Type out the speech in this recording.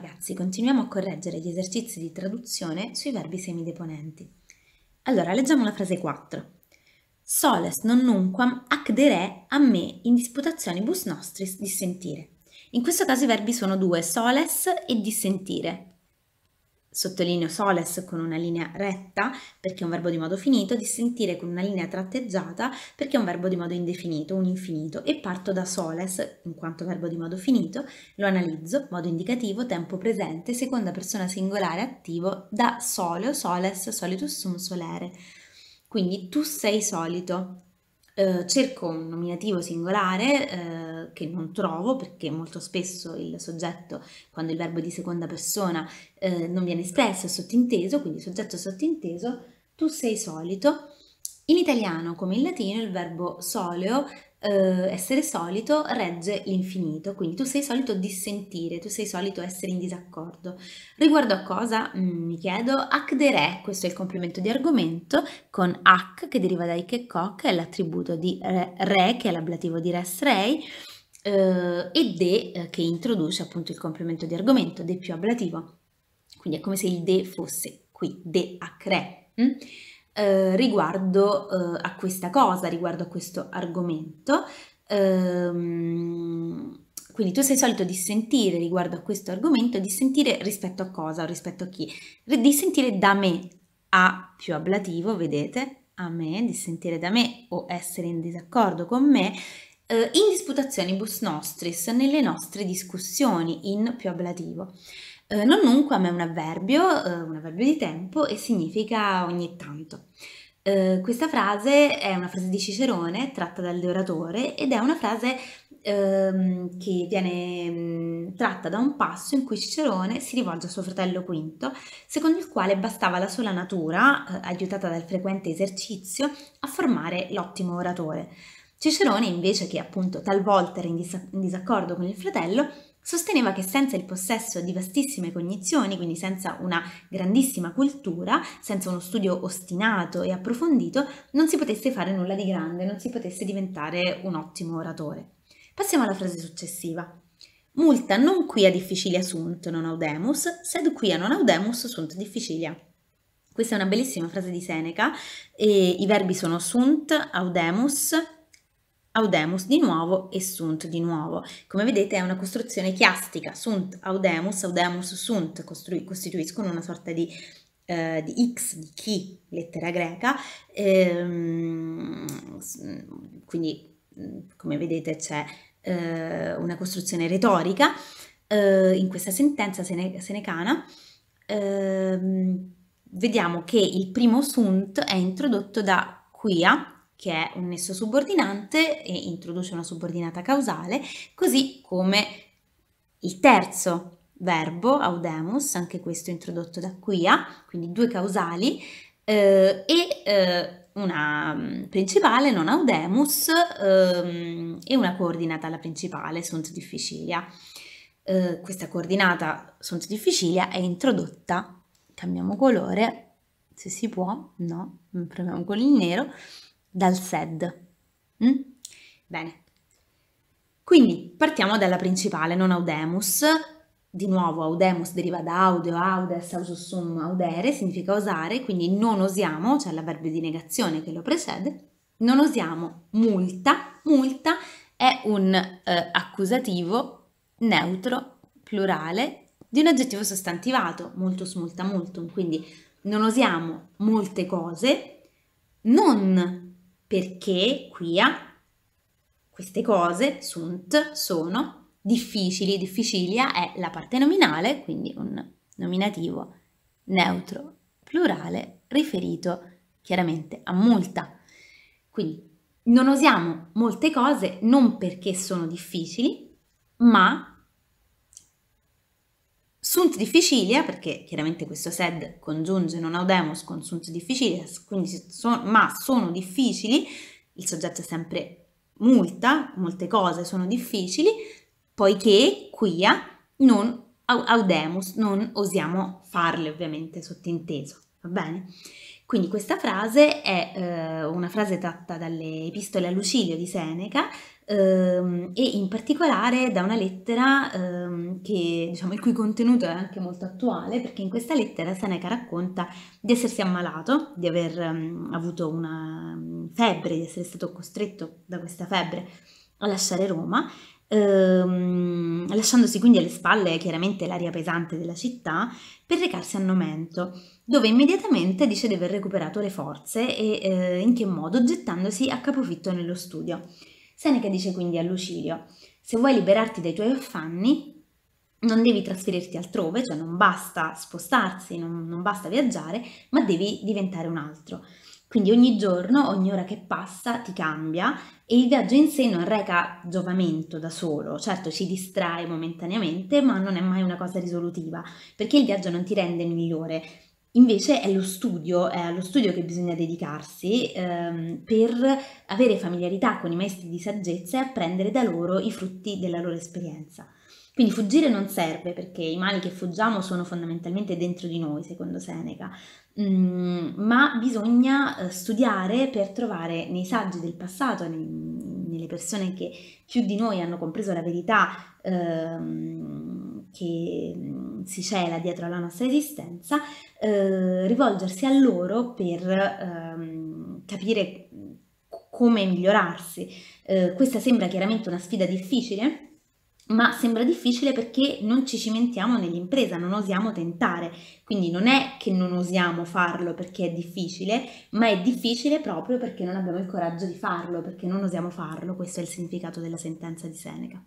ragazzi, continuiamo a correggere gli esercizi di traduzione sui verbi semideponenti. Allora, leggiamo la frase 4. Soles non nunquam ac de re a me in disputationibus nostris dissentire. In questo caso i verbi sono due, soles e dissentire sottolineo soles con una linea retta perché è un verbo di modo finito, dissentire con una linea tratteggiata perché è un verbo di modo indefinito, un infinito e parto da soles in quanto verbo di modo finito, lo analizzo, modo indicativo, tempo presente, seconda persona singolare attivo da sole soles, solitus sum solere. Quindi tu sei solito, eh, cerco un nominativo singolare eh, che non trovo perché molto spesso il soggetto, quando il verbo è di seconda persona, eh, non viene espresso, è sottinteso, quindi soggetto sottinteso, tu sei solito. In italiano, come in latino, il verbo soleo eh, essere solito regge l'infinito, quindi tu sei solito dissentire, tu sei solito essere in disaccordo. Riguardo a cosa? Mm, mi chiedo, ac de re, questo è il complemento di argomento, con ac che deriva da ikeko, che è l'attributo di re, re, che è l'ablativo di res rei, eh, e de eh, che introduce appunto il complemento di argomento, de più ablativo. Quindi è come se il de fosse qui, de ac re. Mm? eh, riguardo eh, a questa cosa, riguardo a questo argomento. Ehm, quindi tu sei solito dissentire riguardo a questo argomento, dissentire rispetto a cosa, o rispetto a chi? Dissentire da me, a più ablativo, vedete? A me, dissentire da me o essere in disaccordo con me, eh, in disputationis nostris, nelle nostre discussioni, in più ablativo. Eh, non nunquam è un avverbio, eh, un avverbio di tempo e significa ogni tanto. Eh, questa frase è una frase di Cicerone tratta dall'oratore ed è una frase ehm, che viene mm, tratta da un passo in cui Cicerone si rivolge a suo fratello Quinto, secondo il quale bastava la sola natura, eh, aiutata dal frequente esercizio, a formare l'ottimo oratore. Cicerone, invece che appunto talvolta era in disaccordo con il fratello, sosteneva che senza il possesso di vastissime cognizioni, quindi senza una grandissima cultura, senza uno studio ostinato e approfondito, non si potesse fare nulla di grande, non si potesse diventare un ottimo oratore. Passiamo alla frase successiva. Multa non quia difficilia sunt non audemus, sed quia non audemus sunt difficilia. Questa è una bellissima frase di Seneca e i verbi sono sunt, audemus, audemus di nuovo e sunt di nuovo. Come vedete è una costruzione chiastica, sunt, audemus, audemus, sunt costituiscono una sorta di, eh, di x, di chi, lettera greca, ehm, quindi come vedete c'è eh, una costruzione retorica eh, in questa sentenza sene, senecana. Ehm, vediamo che il primo sunt è introdotto da quia che è un nesso subordinante e introduce una subordinata causale, così come il terzo verbo, audemus, anche questo introdotto da quia, ah, quindi due causali, eh, e eh, una mm, principale, non audemus, ehm, e una coordinata alla principale, sunt difficilia. Eh, questa coordinata sunt difficilia è introdotta, cambiamo colore, se si può, no, proviamo con il nero, dal SED. Mm? Bene. Quindi partiamo dalla principale, non audemus. Di nuovo audemus deriva da audio, audes, ausus sum, audere, significa osare, quindi non osiamo, cioè l'avverbio di negazione che lo precede, non osiamo multa, multa è un eh, accusativo neutro, plurale, di un aggettivo sostantivato, multus multa multum, quindi non osiamo molte cose, non perché quia, ah, queste cose, sunt, sono, difficili, difficilia ah, è la parte nominale, quindi un nominativo neutro, plurale, riferito chiaramente a multa. Quindi non usiamo molte cose non perché sono difficili, ma sunt difficilia, eh, perché chiaramente questo sed congiunge non audemus con sunt difficilia, eh, quindi son, ma sono difficili, il soggetto è sempre multa, molte cose sono difficili, poiché quia eh, non audemus, non osiamo farle ovviamente sottinteso, va bene? Quindi questa frase è eh, una frase tratta dalle epistole a Lucilio di Seneca, ehm, e in particolare da una lettera ehm, che, diciamo, il cui contenuto è anche molto attuale perché in questa lettera Seneca racconta di essersi ammalato, di aver ehm, avuto una mm, febbre, di essere stato costretto da questa febbre a lasciare Roma Ehm, lasciandosi quindi alle spalle chiaramente l'aria pesante della città, per recarsi a Nomento, dove immediatamente dice di aver recuperato le forze e eh, in che modo gettandosi a capofitto nello studio. Seneca dice quindi a Lucilio, se vuoi liberarti dai tuoi affanni, non devi trasferirti altrove, cioè non basta spostarsi, non, non basta viaggiare, ma devi diventare un altro. Quindi ogni giorno, ogni ora che passa ti cambia e il viaggio in sé non reca giovamento da solo, certo ci distrae momentaneamente, ma non è mai una cosa risolutiva, perché il viaggio non ti rende migliore, Invece è lo studio, è allo studio che bisogna dedicarsi ehm, per avere familiarità con i maestri di saggezza e apprendere da loro i frutti della loro esperienza. Quindi fuggire non serve perché i mali che fuggiamo sono fondamentalmente dentro di noi, secondo Seneca, mm, ma bisogna eh, studiare per trovare nei saggi del passato, nei, nelle persone che più di noi hanno compreso la verità, ehm, che si cela dietro alla nostra esistenza, eh, rivolgersi a loro per ehm, capire come migliorarsi. Eh, questa sembra chiaramente una sfida difficile, ma sembra difficile perché non ci cimentiamo nell'impresa, non osiamo tentare. Quindi non è che non osiamo farlo perché è difficile, ma è difficile proprio perché non abbiamo il coraggio di farlo, perché non osiamo farlo. Questo è il significato della sentenza di Seneca.